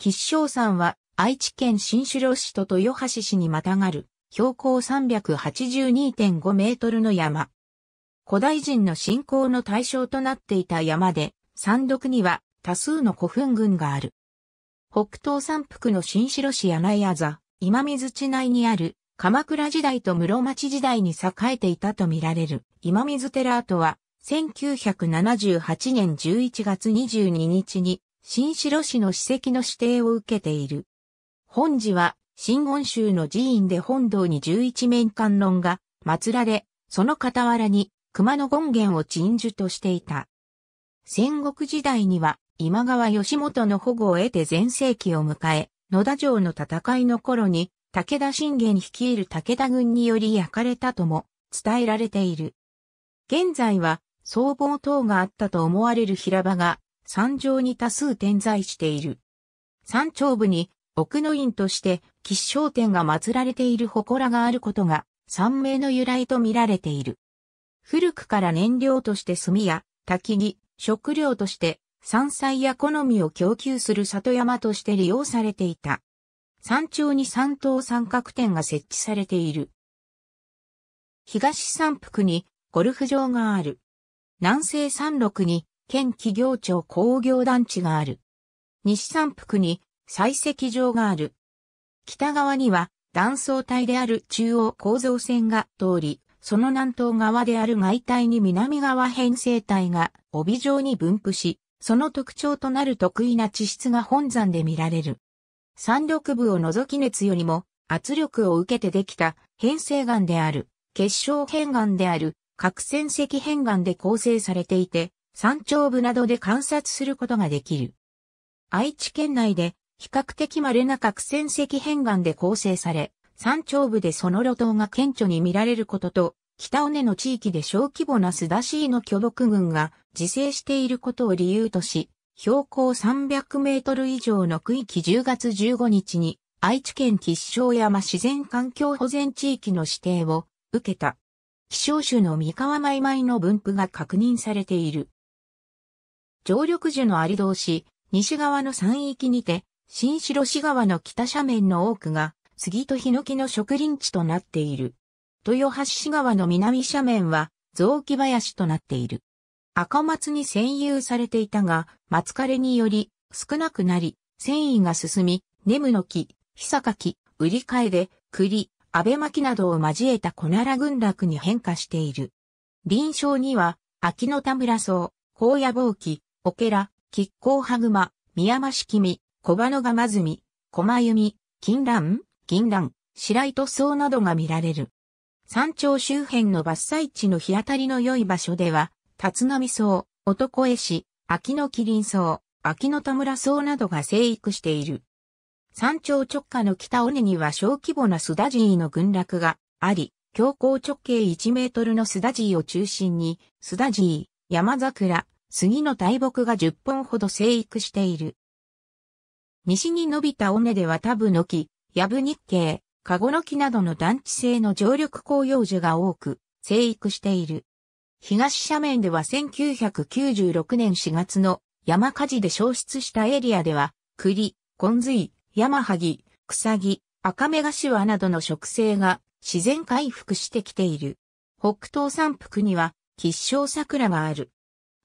吉祥山は愛知県新城市と豊橋市にまたがる標高382.5メートルの山。古代人の信仰の対象となっていた山で、山麓には多数の古墳群がある。北東山腹の新城市柳屋座、今水地内にある鎌倉時代と室町時代に栄えていたとみられる今水寺跡は1978年11月22日に新城市の史跡の指定を受けている。本寺は、新温州の寺院で本堂に十一面観音が祀られ、その傍らに熊野権現を鎮守としていた。戦国時代には今川義元の保護を得て全盛期を迎え、野田城の戦いの頃に武田信玄率いる武田軍により焼かれたとも伝えられている。現在は僧帽等があったと思われる平場が山上に多数点在している。山頂部に奥の院として吉祥天が祀られている祠があることが山名の由来と見られている。古くから燃料として炭や焚き木、食料として山菜や好みを供給する里山として利用されていた。山頂に山等三角点が設置されている。東山腹にゴルフ場がある。南西山麓に県企業庁工業団地がある。西三福に採石場がある。北側には断層帯である中央構造線が通り、その南東側である外帯に南側編成帯が帯状に分布し、その特徴となる特異な地質が本山で見られる。山緑部を除き熱よりも圧力を受けてできた編成岩である、結晶片岩である、核戦石片岩で構成されていて、山頂部などで観察することができる。愛知県内で比較的稀な核戦石片岩で構成され、山頂部でその路頭が顕著に見られることと、北尾根の地域で小規模な須田市の巨木群が自生していることを理由とし、標高300メートル以上の区域10月15日に愛知県吉祥山自然環境保全地域の指定を受けた。希少種の三河米米の分布が確認されている。常緑樹のあり同士、西側の山域にて、新城市川の北斜面の多くが、杉とヒの植林地となっている。豊橋市川の南斜面は、雑木林となっている。赤松に占有されていたが、松枯れにより、少なくなり、繊維が進み、ネムの木、ヒサカキ、売り替えで、栗、安倍巻などを交えた小奈良群落に変化している。臨床には、秋の田村草、荒野坊木、オケラ、キッコウハグマ、宮間式美、小葉のガマズミ、小間弓、金蘭、銀蘭、白糸草などが見られる。山頂周辺の伐採地の日当たりの良い場所では、立浪草、男絵師、秋の麒麟草、秋の田村草などが生育している。山頂直下の北尾根には小規模なスダジーの群落があり、標高直径1メートルのスダジーを中心に、スダジー、山桜、杉の大木が10本ほど生育している。西に伸びた尾根ではタブノキ、ヤブニッケイ、カゴノキなどの団地性の常緑紅葉樹が多く生育している。東斜面では1996年4月の山火事で消失したエリアでは、栗、根髄、ギ、アカメガシワなどの植生が自然回復してきている。北東山腹には吉祥桜がある。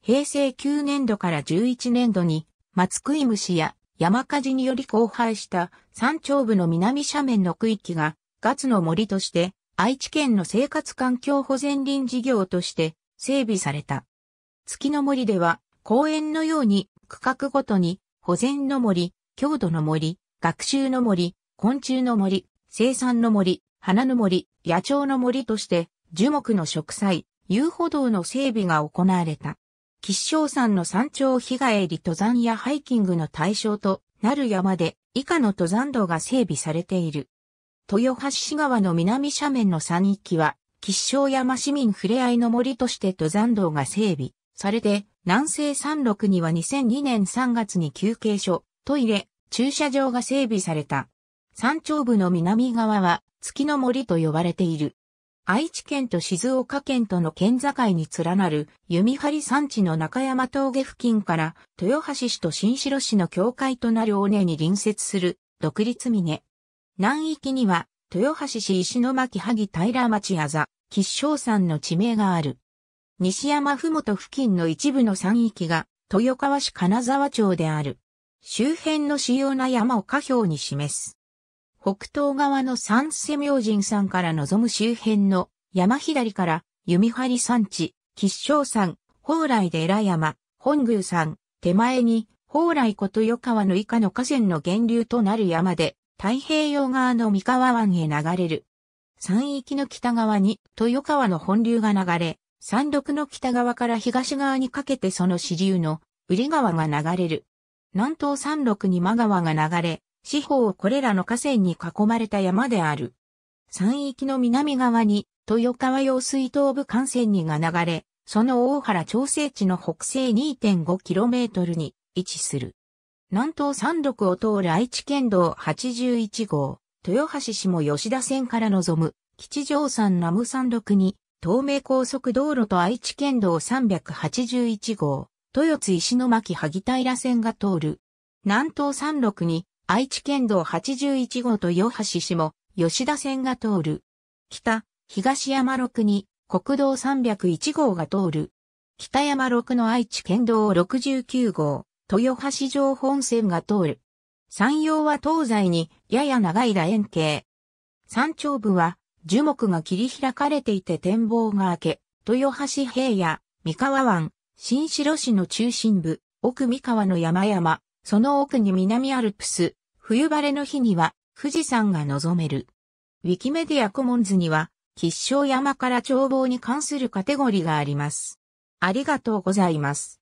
平成9年度から11年度に、松食い虫や山火事により荒廃した山頂部の南斜面の区域が、ガツの森として、愛知県の生活環境保全林事業として整備された。月の森では、公園のように区画ごとに、保全の森、郷土の森、学習の森、昆虫の森、生産の森、花の森、野鳥の森として、樹木の植栽、遊歩道の整備が行われた。吉祥山の山頂日帰り登山やハイキングの対象となる山で以下の登山道が整備されている。豊橋市川の南斜面の山域は、吉祥山市民ふれあいの森として登山道が整備されて、南西山麓には2002年3月に休憩所、トイレ、駐車場が整備された。山頂部の南側は月の森と呼ばれている。愛知県と静岡県との県境に連なる弓張山地の中山峠付近から豊橋市と新城市の境界となる尾根に隣接する独立峰。南域には豊橋市石巻萩平町あざ、吉祥山の地名がある。西山ふもと付近の一部の山域が豊川市金沢町である。周辺の主要な山を下表に示す。北東側の三世明神山から望む周辺の山左から弓張山地、吉祥山、宝来寺山、本宮山、手前に宝来湖と与川の以下の河川の源流となる山で太平洋側の三河湾へ流れる。山域の北側に豊川の本流が流れ、山麓の北側から東側にかけてその支流の瓜川が流れる。南東山麓に真川が流れ、四方これらの河川に囲まれた山である。山域の南側に豊川用水東部幹線にが流れ、その大原調整地の北西 2.5km に位置する。南東山麓を通る愛知県道81号、豊橋市も吉田線から望む、吉祥山南無山麓に、東名高速道路と愛知県道381号、豊津石巻萩平線が通る。南東山麓に愛知県道81号と豊橋市も吉田線が通る。北、東山6に国道301号が通る。北山6の愛知県道69号、豊橋城本線が通る。山陽は東西にやや長い楕円形。山頂部は樹木が切り開かれていて展望が明け、豊橋平野、三河湾、新城市の中心部、奥三河の山々、その奥に南アルプス、冬晴れの日には富士山が望める。ウィキメディアコモンズには、吉祥山から眺望に関するカテゴリーがあります。ありがとうございます。